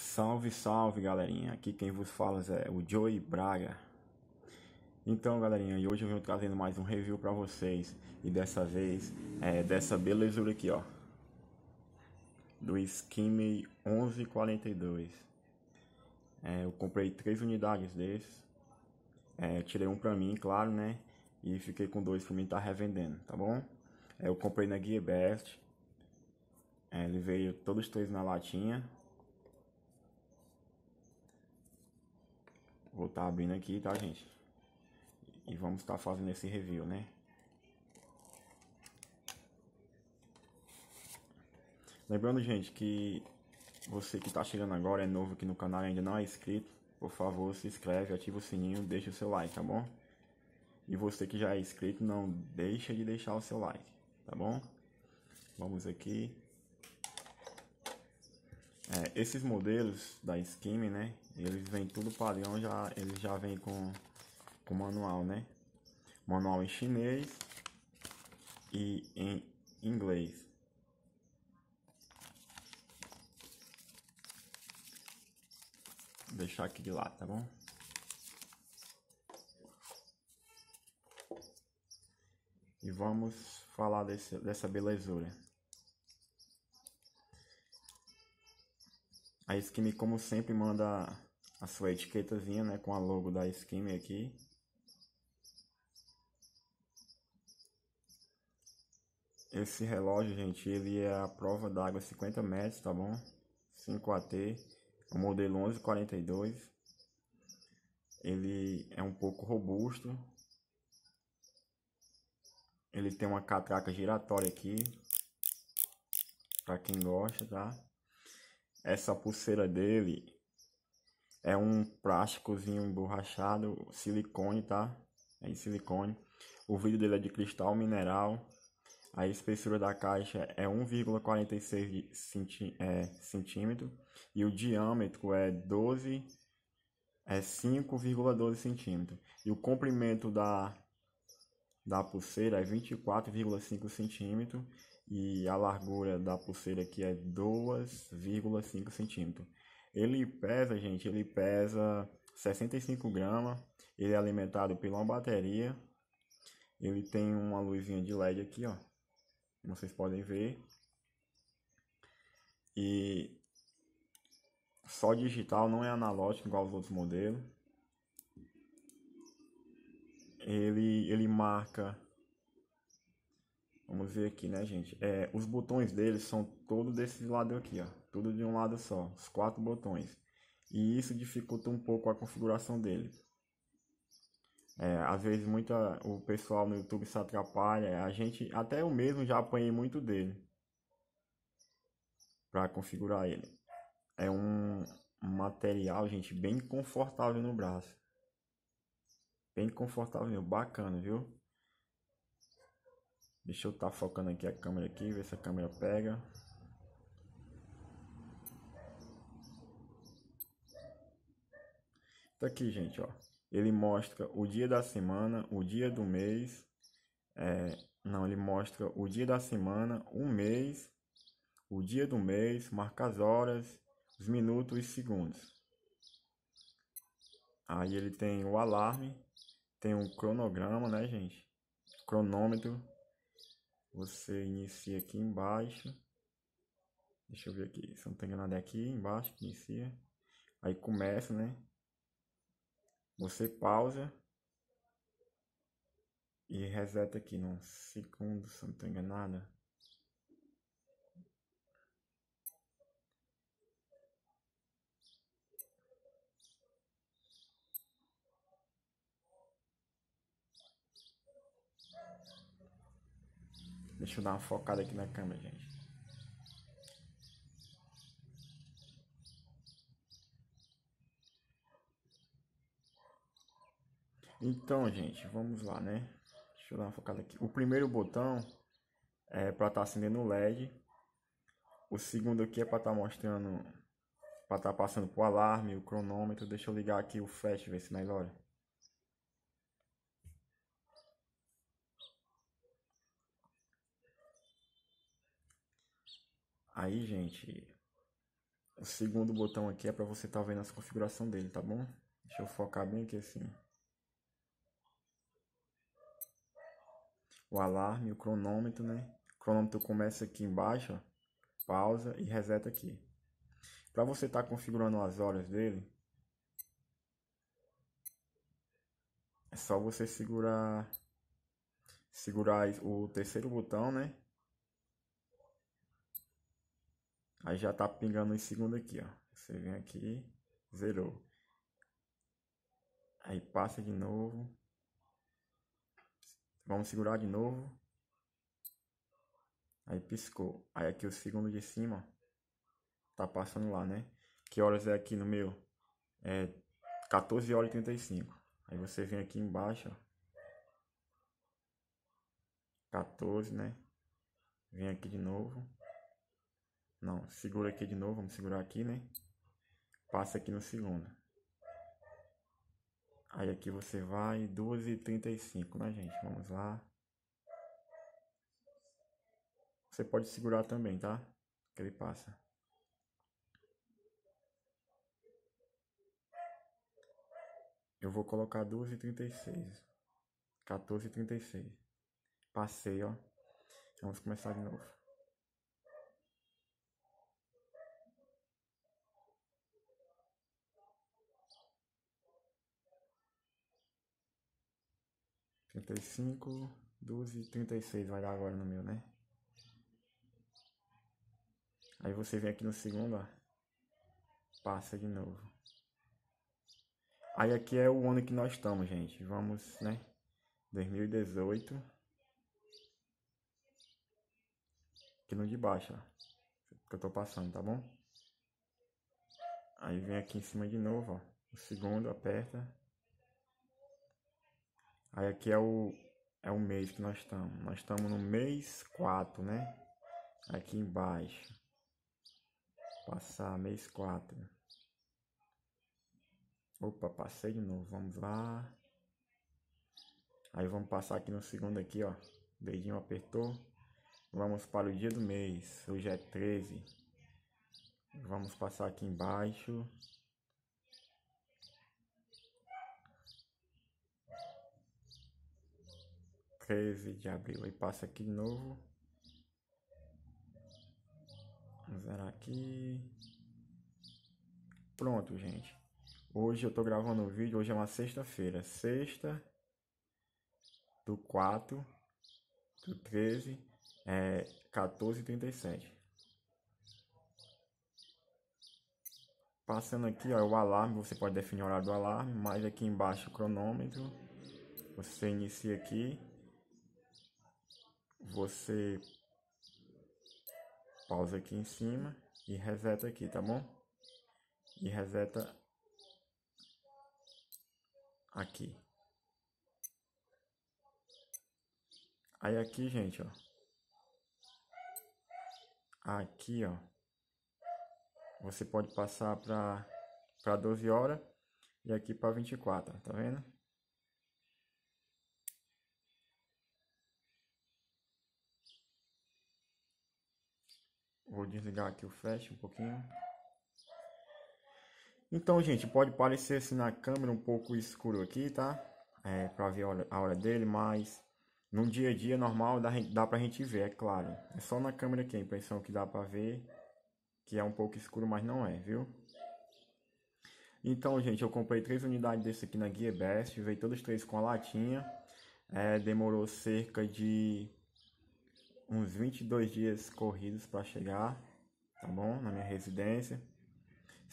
Salve, salve galerinha! Aqui quem vos fala é o Joey Braga. Então, galerinha, e hoje eu venho trazendo mais um review para vocês. E dessa vez é dessa belezura aqui, ó. Do Skimmey 1142. É, eu comprei três unidades desses. É, tirei um pra mim, claro, né? E fiquei com dois pra mim estar tá revendendo, tá bom? É, eu comprei na Gearbest. É, ele veio todos três na latinha Vou estar tá abrindo aqui, tá, gente? E vamos estar tá fazendo esse review, né? Lembrando, gente, que você que está chegando agora, é novo aqui no canal e ainda não é inscrito, por favor, se inscreve, ativa o sininho, deixa o seu like, tá bom? E você que já é inscrito, não deixa de deixar o seu like, tá bom? Vamos aqui. É, esses modelos da Scheme, né? Eles vêm tudo padrão, já, eles já vêm com, com manual, né? Manual em chinês e em inglês. Vou deixar aqui de lado, tá bom? E vamos falar desse, dessa belezura. A Skime, como sempre, manda a sua etiquetazinha, né? Com a logo da Skime aqui. Esse relógio, gente, ele é a prova d'água 50 metros, tá bom? 5AT, o é modelo 1142. Ele é um pouco robusto. Ele tem uma catraca giratória aqui, para quem gosta, tá? Essa pulseira dele é um plásticozinho emborrachado, silicone, tá? É em silicone. O vidro dele é de cristal mineral. A espessura da caixa é 1,46 centí é, centímetro e o diâmetro é 12 é 5,12 centímetros. E o comprimento da, da pulseira é 24,5 centímetros e a largura da pulseira aqui é 2,5 centímetros. Ele pesa, gente, ele pesa 65 gramas, ele é alimentado por uma bateria, ele tem uma luzinha de LED aqui, ó, como vocês podem ver, e só digital, não é analógico igual os outros modelos. Ele, ele marca Vamos ver aqui, né, gente? É, os botões deles são todos desse lado aqui, ó. Tudo de um lado só, os quatro botões. E isso dificulta um pouco a configuração dele. É, às vezes muita, o pessoal no YouTube se atrapalha. A gente, até eu mesmo já apanhei muito dele. Para configurar ele. É um material, gente, bem confortável no braço. Bem confortável, bacana, viu? Deixa eu estar tá focando aqui a câmera aqui, ver se a câmera pega. Tá aqui, gente, ó. Ele mostra o dia da semana, o dia do mês. É, não, ele mostra o dia da semana, o mês, o dia do mês, marca as horas, os minutos e segundos. Aí ele tem o alarme, tem o cronograma, né, gente? Cronômetro você inicia aqui embaixo. Deixa eu ver aqui, se não tem nada é aqui embaixo que inicia. Aí começa, né? Você pausa e reseta aqui num segundo, se não tem nada. Deixa eu dar uma focada aqui na câmera, gente. Então, gente, vamos lá, né? Deixa eu dar uma focada aqui. O primeiro botão é para estar tá acendendo o LED. O segundo aqui é para estar tá mostrando, para estar tá passando o alarme, o cronômetro. Deixa eu ligar aqui o flash, ver se melhora. Aí, gente, o segundo botão aqui é para você estar tá vendo as configuração dele, tá bom? Deixa eu focar bem aqui assim. O alarme, o cronômetro, né? O cronômetro começa aqui embaixo, ó, pausa e reseta aqui. Para você estar tá configurando as horas dele, é só você segurar segurar o terceiro botão, né? Aí já tá pingando em segundo aqui, ó. Você vem aqui, zerou. Aí passa de novo. Vamos segurar de novo. Aí piscou. Aí aqui o segundo de cima, Tá passando lá, né? Que horas é aqui no meu? É 14 horas e 35. Aí você vem aqui embaixo, ó. 14, né? Vem aqui de novo. Não, segura aqui de novo, vamos segurar aqui, né? Passa aqui no segundo. Aí aqui você vai 35 né, gente? Vamos lá. Você pode segurar também, tá? Que ele passa. Eu vou colocar 12,36. 36 Passei, ó. Vamos começar de novo. 35, 12 36 vai dar agora no meu, né? Aí você vem aqui no segundo, ó. Passa de novo. Aí aqui é o ano que nós estamos, gente. Vamos, né? 2018. Aqui no de baixo, ó. Que eu tô passando, tá bom? Aí vem aqui em cima de novo, ó. O segundo, aperta. Aí aqui é o, é o mês que nós estamos. Nós estamos no mês 4, né? Aqui embaixo. Passar, mês 4. Opa, passei de novo. Vamos lá. Aí vamos passar aqui no segundo aqui, ó. Dedinho apertou. Vamos para o dia do mês. Hoje é 13. Vamos passar aqui embaixo. 13 de abril. e passa aqui de novo. Vamos zerar aqui. Pronto, gente. Hoje eu tô gravando o vídeo, hoje é uma sexta-feira. Sexta do 4 do 13 é 14h37. Passando aqui, ó, é o alarme, você pode definir o horário do alarme, mais aqui embaixo o cronômetro. Você inicia aqui você pausa aqui em cima e reseta aqui, tá bom? E reseta aqui. Aí aqui, gente, ó. Aqui, ó. Você pode passar para para 12 horas e aqui para 24, tá vendo? Vou desligar aqui o flash um pouquinho. Então, gente, pode parecer assim na câmera um pouco escuro aqui, tá? É, pra ver a hora, a hora dele, mas no dia a dia normal dá, dá pra gente ver, é claro. É só na câmera aqui a impressão que dá pra ver que é um pouco escuro, mas não é, viu? Então, gente, eu comprei três unidades desse aqui na GearBest, veio todas três com a latinha. É, demorou cerca de uns 22 dias corridos para chegar, tá bom? Na minha residência.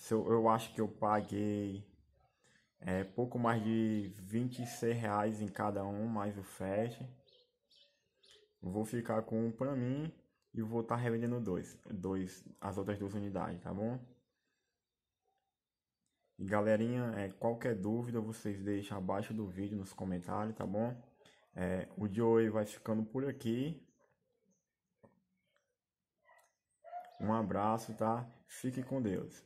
eu acho que eu paguei é, pouco mais de 26 reais em cada um, mais o fast. Vou ficar com um para mim e vou estar tá revendendo dois, dois, as outras duas unidades, tá bom? E galerinha, é, qualquer dúvida vocês deixam abaixo do vídeo nos comentários, tá bom? É, o Joey vai ficando por aqui. Um abraço, tá? Fique com Deus.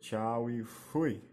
Tchau e fui!